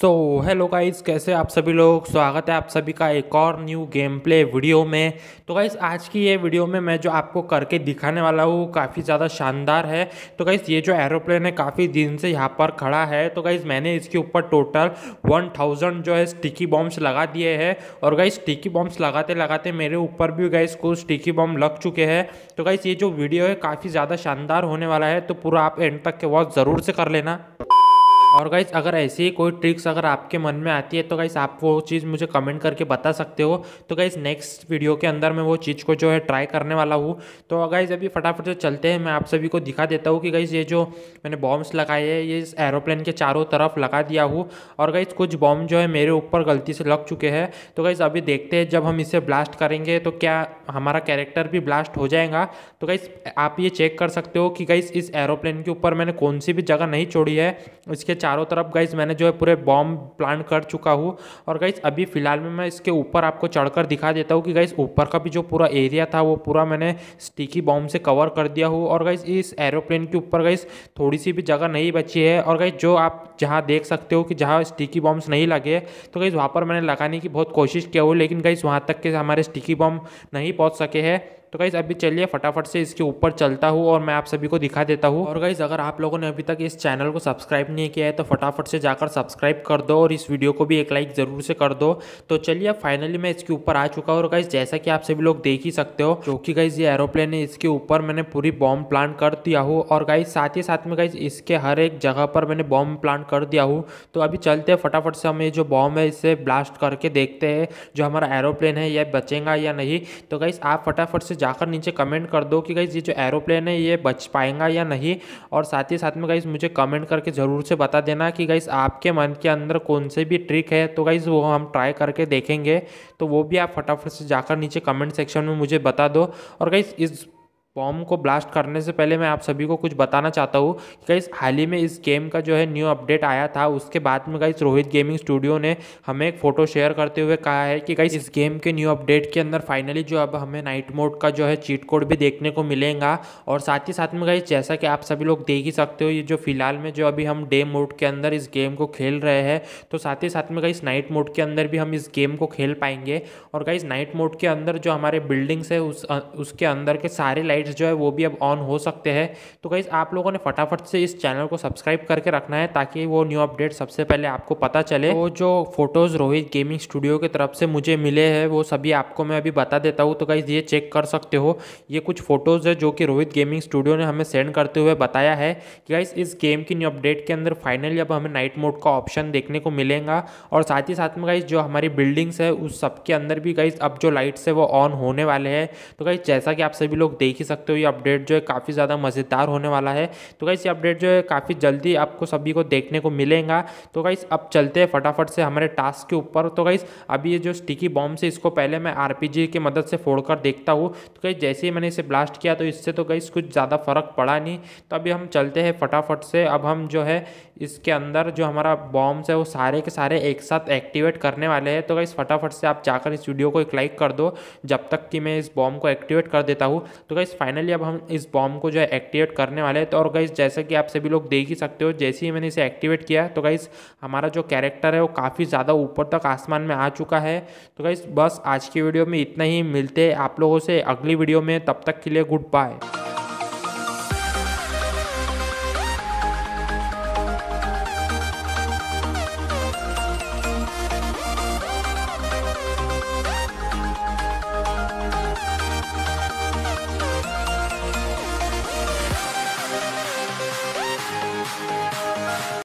so hello guys कैसे आप सभी लोग स्वागत है आप सभी का एक और न्यू गेम प्ले वीडियो में तो गाइस आज की ये वीडियो में मैं जो आपको करके दिखाने वाला हूँ काफ़ी ज़्यादा शानदार है तो गाइस ये जो एरोप्लेन है काफ़ी दिन से यहाँ पर खड़ा है तो गाइस मैंने इसके ऊपर टोटल 1000 जो है स्टिकी बॉम्ब्स लगा दिए हैं और गाइस स्टिकी बॉम्ब्स लगाते लगाते मेरे ऊपर भी गाइस को स्टिकी बॉम्ब लग चुके हैं तो गाइस ये जो वीडियो है काफ़ी ज़्यादा शानदार होने वाला है तो पूरा आप एंड तक के वॉच ज़रूर से कर लेना और गाइज अगर ऐसी ही कोई ट्रिक्स अगर आपके मन में आती है तो गाइस आप वो चीज़ मुझे कमेंट करके बता सकते हो तो गाइज नेक्स्ट वीडियो के अंदर मैं वो चीज़ को जो है ट्राई करने वाला हूँ तो गाइज अभी फटाफट से चलते हैं मैं आप सभी को दिखा देता हूँ कि गाइज ये जो मैंने बॉम्ब्स लगाए हैं ये इस एरोप्लेन के चारों तरफ लगा दिया हूँ और गाइज कुछ बॉम्ब जो है मेरे ऊपर गलती से लग चुके हैं तो गाइज अभी देखते हैं जब हम इसे ब्लास्ट करेंगे तो क्या हमारा कैरेक्टर भी ब्लास्ट हो जाएगा तो गाइज आप ये चेक कर सकते हो कि गाइज इस एरोप्लेन के ऊपर मैंने कौन सी भी जगह नहीं छोड़ी है इसके चारों तरफ गाइज मैंने जो है पूरे बॉम्ब प्लान कर चुका हूँ और गाइज अभी फ़िलहाल में मैं इसके ऊपर आपको चढ़कर दिखा देता हूँ कि गाइज ऊपर का भी जो पूरा एरिया था वो पूरा मैंने स्टिकी बॉम्ब से कवर कर दिया हूँ और गाइज इस एरोप्लेन के ऊपर गाइज थोड़ी सी भी जगह नहीं बची है और गाइज जो आप जहाँ देख सकते हो कि जहाँ स्टिकी बॉम्ब्स नहीं लगे तो गाइज वहाँ पर मैंने लगाने की बहुत कोशिश किया हुई लेकिन गाइज वहाँ तक के हमारे स्टिकी बॉम्ब नहीं पहुँच सके हैं तो गाइज़ अभी चलिए फटाफट से इसके ऊपर चलता हूँ और मैं आप सभी को दिखा देता हूँ और गाइज़ अगर आप लोगों ने अभी तक इस चैनल को सब्सक्राइब नहीं किया है तो फटाफट से जाकर सब्सक्राइब कर दो और इस वीडियो को भी एक लाइक ज़रूर से कर दो तो चलिए अब फाइनली मैं इसके ऊपर आ चुका हूँ और गाइज़ जैसा कि आप सभी लोग देख ही सकते हो क्योंकि गाइज़ ये एरोप्लेन है इसके ऊपर मैंने पूरी बॉम्ब प्लान कर दिया हूँ और गाइज़ साथ ही साथ में गाइज़ इसके हर एक जगह पर मैंने बॉम्ब प्लान कर दिया हूँ तो अभी चलते हैं फटाफट से हम ये जो बॉम्ब है इसे ब्लास्ट करके देखते हैं जो हमारा एरोप्लेन है यह बचेगा या नहीं तो गाइज़ आप फटाफट से जाकर नीचे कमेंट कर दो कि गाइज़ ये जो एरोप्लेन है ये बच पाएगा या नहीं और साथ ही साथ में गाइज़ मुझे कमेंट करके ज़रूर से बता देना कि गाइज़ आपके मन के अंदर कौन से भी ट्रिक है तो गाइज़ वो हम ट्राई करके देखेंगे तो वो भी आप फटाफट से जाकर नीचे कमेंट सेक्शन में मुझे बता दो और गाइज़ इस बॉम्ब को ब्लास्ट करने से पहले मैं आप सभी को कुछ बताना चाहता हूँ कि गाइस हाल ही में इस गेम का जो है न्यू अपडेट आया था उसके बाद में गाइस रोहित गेमिंग स्टूडियो ने हमें एक फ़ोटो शेयर करते हुए कहा है कि गाइस इस गेम के न्यू अपडेट के अंदर फाइनली जो अब हमें नाइट मोड का जो है चीट कोड भी देखने को मिलेगा और साथ ही साथ में गाइस जैसा कि आप सभी लोग देख ही सकते हो ये जो फिलहाल में जो अभी हम डे मोड के अंदर इस गेम को खेल रहे हैं तो साथ ही साथ में गाइस नाइट मोड के अंदर भी हम इस गेम को खेल पाएंगे और गाइस नाइट मोड के अंदर जो हमारे बिल्डिंग्स है उसके अंदर के सारे लाइट लाइट्स जो है वो भी अब ऑन हो सकते हैं तो गाइज़ आप लोगों ने फटाफट से इस चैनल को सब्सक्राइब करके रखना है ताकि वो न्यू अपडेट सबसे पहले आपको पता चले वो तो जो फोटोज़ रोहित गेमिंग स्टूडियो की तरफ से मुझे मिले हैं वो सभी आपको मैं अभी बता देता हूँ तो गाइज़ ये चेक कर सकते हो ये कुछ फ़ोटोज़ है जो कि रोहित गेमिंग स्टूडियो ने हमें सेंड करते हुए बताया है कि गाइज़ इस गेम की न्यू अपडेट के अंदर फाइनली अब हमें नाइट मोड का ऑप्शन देखने को मिलेगा और साथ ही साथ में गाइज़ जो हमारी बिल्डिंग्स है उस सबके अंदर भी गाइज़ अब जो लाइट्स है वो ऑन होने वाले हैं तो गाइज़ जैसा कि आप सभी लोग देख ही सकते हो ये अपडेट जो है काफ़ी ज़्यादा मज़ेदार होने वाला है तो गाइस ये अपडेट जो है काफ़ी जल्दी आपको सभी को देखने को मिलेगा तो गाइस अब चलते हैं फटाफट से हमारे टास्क के ऊपर तो गाइस अभी ये जो स्टिकी बॉम्ब से इसको पहले मैं आर की मदद से फोड़ कर देखता हूँ तो गाइस जैसे ही मैंने इसे ब्लास्ट किया तो इससे तो गई कुछ ज़्यादा फ़र्क पड़ा नहीं तो अभी हम चलते हैं फटाफट से अब हम जो है इसके अंदर जो हमारा बॉम्ब्स है वो सारे के सारे एक साथ एक्टिवेट करने वाले हैं तो गई फटाफट से आप जाकर इस वीडियो को एक लाइक कर दो जब तक कि मैं इस बॉम्ब को एक्टिवेट कर देता हूँ तो गाइस फाइनली अब हम इस बॉम्ब को जो है एक्टिवेट करने वाले हैं तो और गाइज जैसे कि आप सभी लोग देख ही सकते हो जैसे ही मैंने इसे एक्टिवेट किया तो गाइज हमारा जो कैरेक्टर है वो काफ़ी ज़्यादा ऊपर तक आसमान में आ चुका है तो गाइज बस आज की वीडियो में इतना ही मिलते हैं आप लोगों से अगली वीडियो में तब तक के लिए गुड बाय